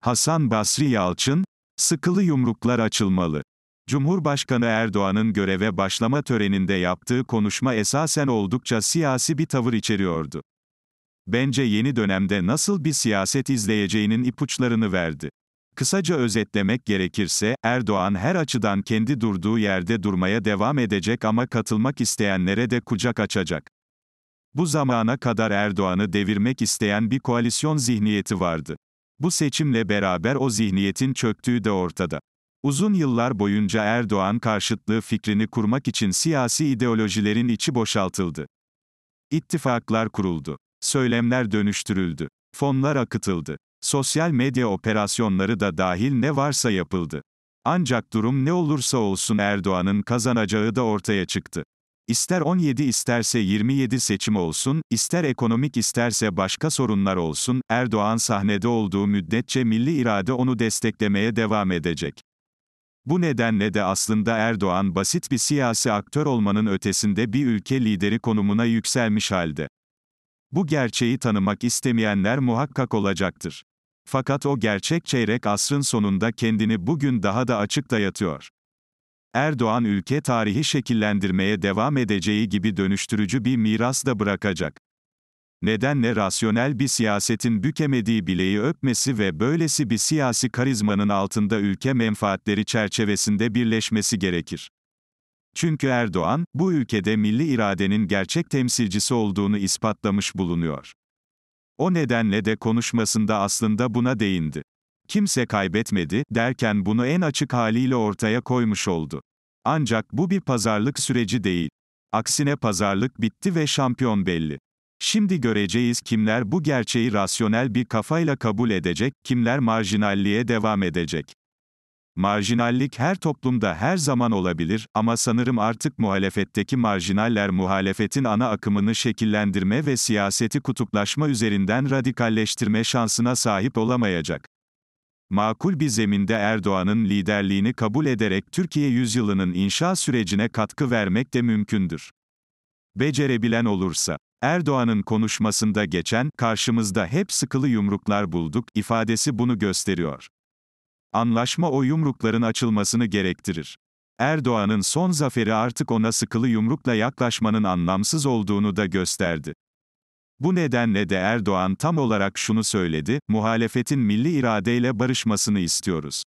Hasan Basri Yalçın, sıkılı yumruklar açılmalı. Cumhurbaşkanı Erdoğan'ın göreve başlama töreninde yaptığı konuşma esasen oldukça siyasi bir tavır içeriyordu. Bence yeni dönemde nasıl bir siyaset izleyeceğinin ipuçlarını verdi. Kısaca özetlemek gerekirse, Erdoğan her açıdan kendi durduğu yerde durmaya devam edecek ama katılmak isteyenlere de kucak açacak. Bu zamana kadar Erdoğan'ı devirmek isteyen bir koalisyon zihniyeti vardı. Bu seçimle beraber o zihniyetin çöktüğü de ortada. Uzun yıllar boyunca Erdoğan karşıtlığı fikrini kurmak için siyasi ideolojilerin içi boşaltıldı. İttifaklar kuruldu. Söylemler dönüştürüldü. Fonlar akıtıldı. Sosyal medya operasyonları da dahil ne varsa yapıldı. Ancak durum ne olursa olsun Erdoğan'ın kazanacağı da ortaya çıktı. İster 17 isterse 27 seçim olsun, ister ekonomik isterse başka sorunlar olsun, Erdoğan sahnede olduğu müddetçe milli irade onu desteklemeye devam edecek. Bu nedenle de aslında Erdoğan basit bir siyasi aktör olmanın ötesinde bir ülke lideri konumuna yükselmiş halde. Bu gerçeği tanımak istemeyenler muhakkak olacaktır. Fakat o gerçek çeyrek asrın sonunda kendini bugün daha da açık dayatıyor. Erdoğan ülke tarihi şekillendirmeye devam edeceği gibi dönüştürücü bir miras da bırakacak. Nedenle rasyonel bir siyasetin bükemediği bileği öpmesi ve böylesi bir siyasi karizmanın altında ülke menfaatleri çerçevesinde birleşmesi gerekir. Çünkü Erdoğan, bu ülkede milli iradenin gerçek temsilcisi olduğunu ispatlamış bulunuyor. O nedenle de konuşmasında aslında buna değindi kimse kaybetmedi, derken bunu en açık haliyle ortaya koymuş oldu. Ancak bu bir pazarlık süreci değil. Aksine pazarlık bitti ve şampiyon belli. Şimdi göreceğiz kimler bu gerçeği rasyonel bir kafayla kabul edecek, kimler marjinalliğe devam edecek. Marjinallik her toplumda her zaman olabilir ama sanırım artık muhalefetteki marjinaller muhalefetin ana akımını şekillendirme ve siyaseti kutuplaşma üzerinden radikalleştirme şansına sahip olamayacak makul bir zeminde Erdoğan'ın liderliğini kabul ederek Türkiye yüzyılının inşa sürecine katkı vermek de mümkündür. Becerebilen olursa. Erdoğan'ın konuşmasında geçen, karşımızda hep sıkılı yumruklar bulduk, ifadesi bunu gösteriyor. Anlaşma o yumrukların açılmasını gerektirir. Erdoğan'ın son zaferi artık ona sıkılı yumrukla yaklaşmanın anlamsız olduğunu da gösterdi. Bu nedenle de Erdoğan tam olarak şunu söyledi, muhalefetin milli iradeyle barışmasını istiyoruz.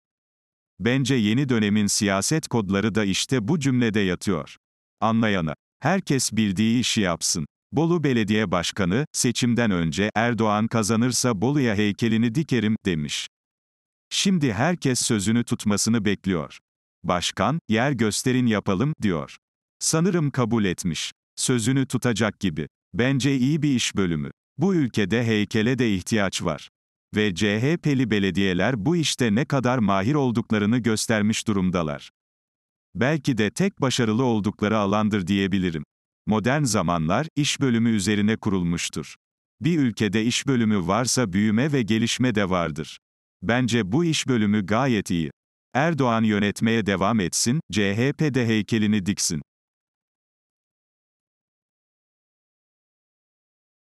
Bence yeni dönemin siyaset kodları da işte bu cümlede yatıyor. Anlayana, herkes bildiği işi yapsın. Bolu Belediye Başkanı, seçimden önce Erdoğan kazanırsa Bolu'ya heykelini dikerim, demiş. Şimdi herkes sözünü tutmasını bekliyor. Başkan, yer gösterin yapalım, diyor. Sanırım kabul etmiş. Sözünü tutacak gibi. Bence iyi bir iş bölümü. Bu ülkede heykele de ihtiyaç var. Ve CHP'li belediyeler bu işte ne kadar mahir olduklarını göstermiş durumdalar. Belki de tek başarılı oldukları alandır diyebilirim. Modern zamanlar iş bölümü üzerine kurulmuştur. Bir ülkede iş bölümü varsa büyüme ve gelişme de vardır. Bence bu iş bölümü gayet iyi. Erdoğan yönetmeye devam etsin, CHP de heykelini diksin.